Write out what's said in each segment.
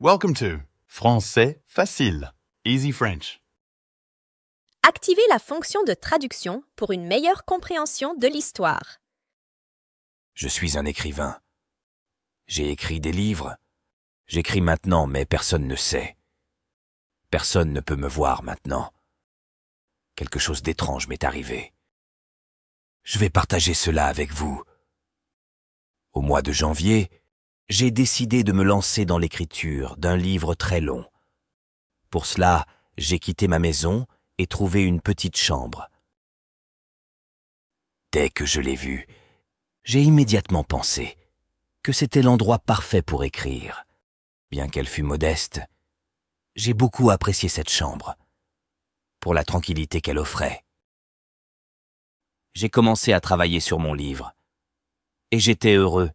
Welcome to Français facile, Easy French. Activez la fonction de traduction pour une meilleure compréhension de l'histoire. Je suis un écrivain. J'ai écrit des livres. J'écris maintenant, mais personne ne sait. Personne ne peut me voir maintenant. Quelque chose d'étrange m'est arrivé. Je vais partager cela avec vous. Au mois de janvier, j'ai décidé de me lancer dans l'écriture d'un livre très long. Pour cela, j'ai quitté ma maison et trouvé une petite chambre. Dès que je l'ai vue, j'ai immédiatement pensé que c'était l'endroit parfait pour écrire. Bien qu'elle fût modeste, j'ai beaucoup apprécié cette chambre, pour la tranquillité qu'elle offrait. J'ai commencé à travailler sur mon livre, et j'étais heureux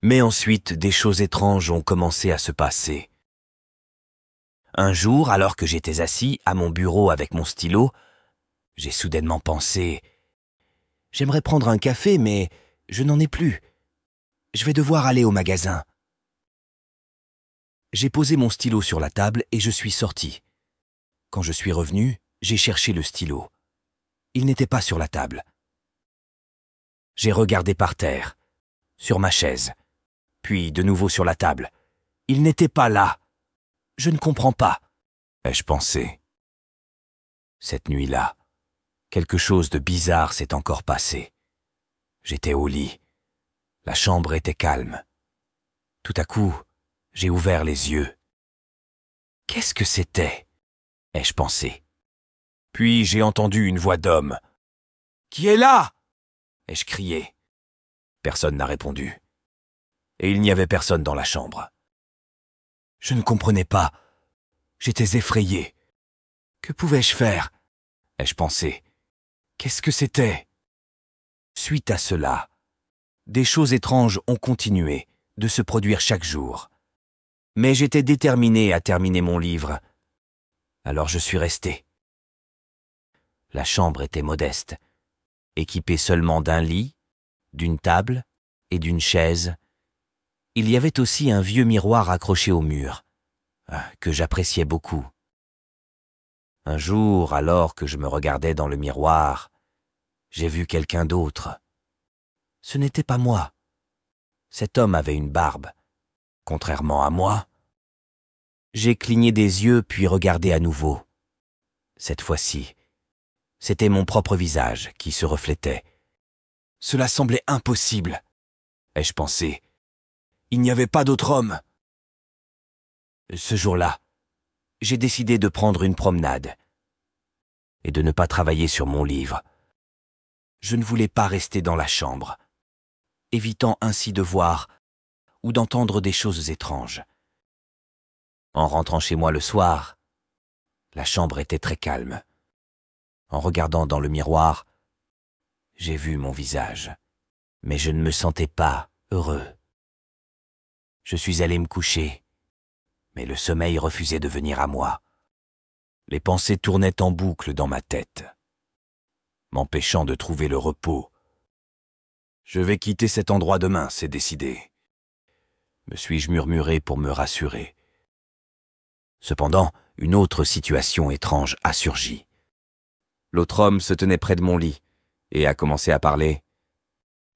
mais ensuite, des choses étranges ont commencé à se passer. Un jour, alors que j'étais assis à mon bureau avec mon stylo, j'ai soudainement pensé ⁇ J'aimerais prendre un café, mais je n'en ai plus. Je vais devoir aller au magasin. ⁇ J'ai posé mon stylo sur la table et je suis sorti. Quand je suis revenu, j'ai cherché le stylo. Il n'était pas sur la table. J'ai regardé par terre, sur ma chaise puis de nouveau sur la table. Il n'était pas là. Je ne comprends pas, ai-je pensé. Cette nuit-là, quelque chose de bizarre s'est encore passé. J'étais au lit. La chambre était calme. Tout à coup, j'ai ouvert les yeux. Qu'est-ce que c'était ai-je pensé. Puis j'ai entendu une voix d'homme. Qui est là ai-je crié. Personne n'a répondu et il n'y avait personne dans la chambre. Je ne comprenais pas. J'étais effrayé. Que pouvais-je faire ai-je pensé. Qu'est-ce que c'était Suite à cela, des choses étranges ont continué de se produire chaque jour. Mais j'étais déterminé à terminer mon livre. Alors je suis resté. La chambre était modeste, équipée seulement d'un lit, d'une table et d'une chaise, il y avait aussi un vieux miroir accroché au mur, euh, que j'appréciais beaucoup. Un jour, alors que je me regardais dans le miroir, j'ai vu quelqu'un d'autre. Ce n'était pas moi. Cet homme avait une barbe, contrairement à moi. J'ai cligné des yeux puis regardé à nouveau. Cette fois-ci, c'était mon propre visage qui se reflétait. Cela semblait impossible, ai-je pensé. Il n'y avait pas d'autre homme. Ce jour-là, j'ai décidé de prendre une promenade et de ne pas travailler sur mon livre. Je ne voulais pas rester dans la chambre, évitant ainsi de voir ou d'entendre des choses étranges. En rentrant chez moi le soir, la chambre était très calme. En regardant dans le miroir, j'ai vu mon visage, mais je ne me sentais pas heureux je suis allé me coucher, mais le sommeil refusait de venir à moi. Les pensées tournaient en boucle dans ma tête, m'empêchant de trouver le repos. Je vais quitter cet endroit demain, c'est décidé. Me suis-je murmuré pour me rassurer. Cependant, une autre situation étrange a surgi. L'autre homme se tenait près de mon lit et a commencé à parler.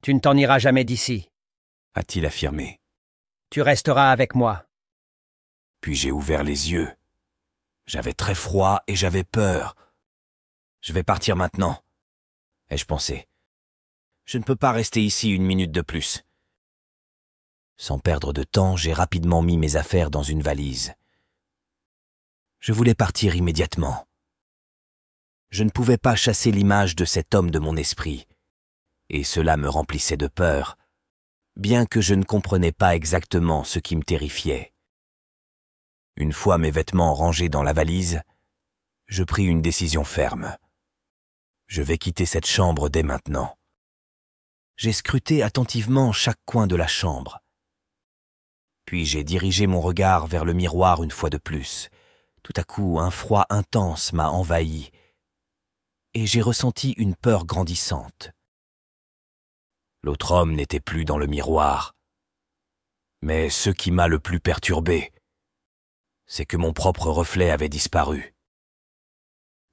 Tu ne t'en iras jamais d'ici, a-t-il affirmé. Tu resteras avec moi. Puis j'ai ouvert les yeux. J'avais très froid et j'avais peur. Je vais partir maintenant, ai-je pensé. Je ne peux pas rester ici une minute de plus. Sans perdre de temps, j'ai rapidement mis mes affaires dans une valise. Je voulais partir immédiatement. Je ne pouvais pas chasser l'image de cet homme de mon esprit, et cela me remplissait de peur bien que je ne comprenais pas exactement ce qui me terrifiait. Une fois mes vêtements rangés dans la valise, je pris une décision ferme. Je vais quitter cette chambre dès maintenant. J'ai scruté attentivement chaque coin de la chambre. Puis j'ai dirigé mon regard vers le miroir une fois de plus. Tout à coup, un froid intense m'a envahi, et j'ai ressenti une peur grandissante. L'autre homme n'était plus dans le miroir. Mais ce qui m'a le plus perturbé, c'est que mon propre reflet avait disparu.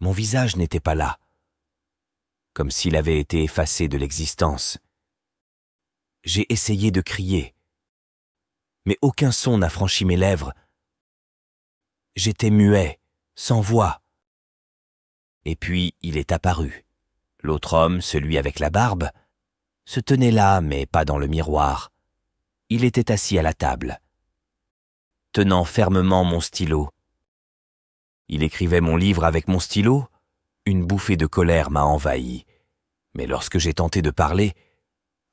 Mon visage n'était pas là, comme s'il avait été effacé de l'existence. J'ai essayé de crier, mais aucun son n'a franchi mes lèvres. J'étais muet, sans voix. Et puis il est apparu. L'autre homme, celui avec la barbe, se tenait là, mais pas dans le miroir. Il était assis à la table, tenant fermement mon stylo. Il écrivait mon livre avec mon stylo. Une bouffée de colère m'a envahi. Mais lorsque j'ai tenté de parler,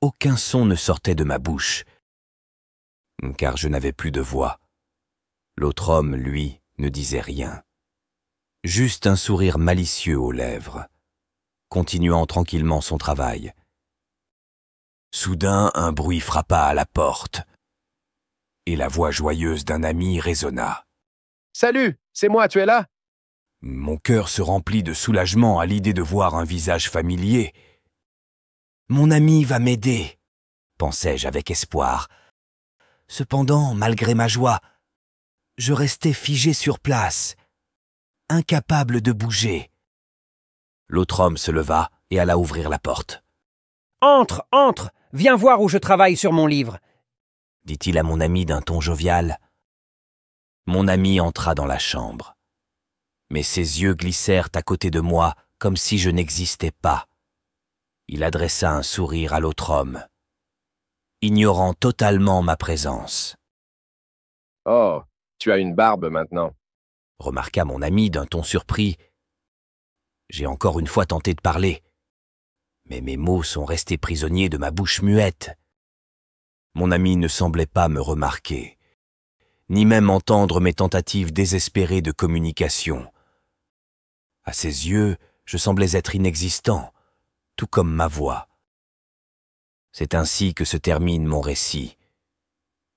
aucun son ne sortait de ma bouche, car je n'avais plus de voix. L'autre homme, lui, ne disait rien. Juste un sourire malicieux aux lèvres, continuant tranquillement son travail. Soudain un bruit frappa à la porte, et la voix joyeuse d'un ami résonna. Salut, c'est moi, tu es là Mon cœur se remplit de soulagement à l'idée de voir un visage familier. Mon ami va m'aider, pensai-je avec espoir. Cependant, malgré ma joie, je restais figé sur place, incapable de bouger. L'autre homme se leva et alla ouvrir la porte. Entre, entre, Viens voir où je travaille sur mon livre, dit-il à mon ami d'un ton jovial. Mon ami entra dans la chambre. Mais ses yeux glissèrent à côté de moi comme si je n'existais pas. Il adressa un sourire à l'autre homme, ignorant totalement ma présence. Oh, tu as une barbe maintenant, remarqua mon ami d'un ton surpris. J'ai encore une fois tenté de parler, mais mes mots sont restés prisonniers de ma bouche muette. Mon ami ne semblait pas me remarquer, ni même entendre mes tentatives désespérées de communication. À ses yeux, je semblais être inexistant, tout comme ma voix. C'est ainsi que se termine mon récit.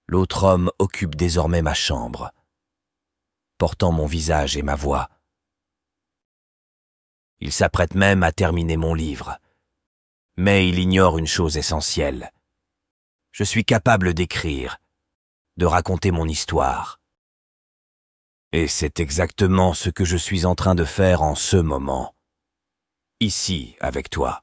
L'autre homme occupe désormais ma chambre, portant mon visage et ma voix. Il s'apprête même à terminer mon livre mais il ignore une chose essentielle. Je suis capable d'écrire, de raconter mon histoire. Et c'est exactement ce que je suis en train de faire en ce moment, ici avec toi.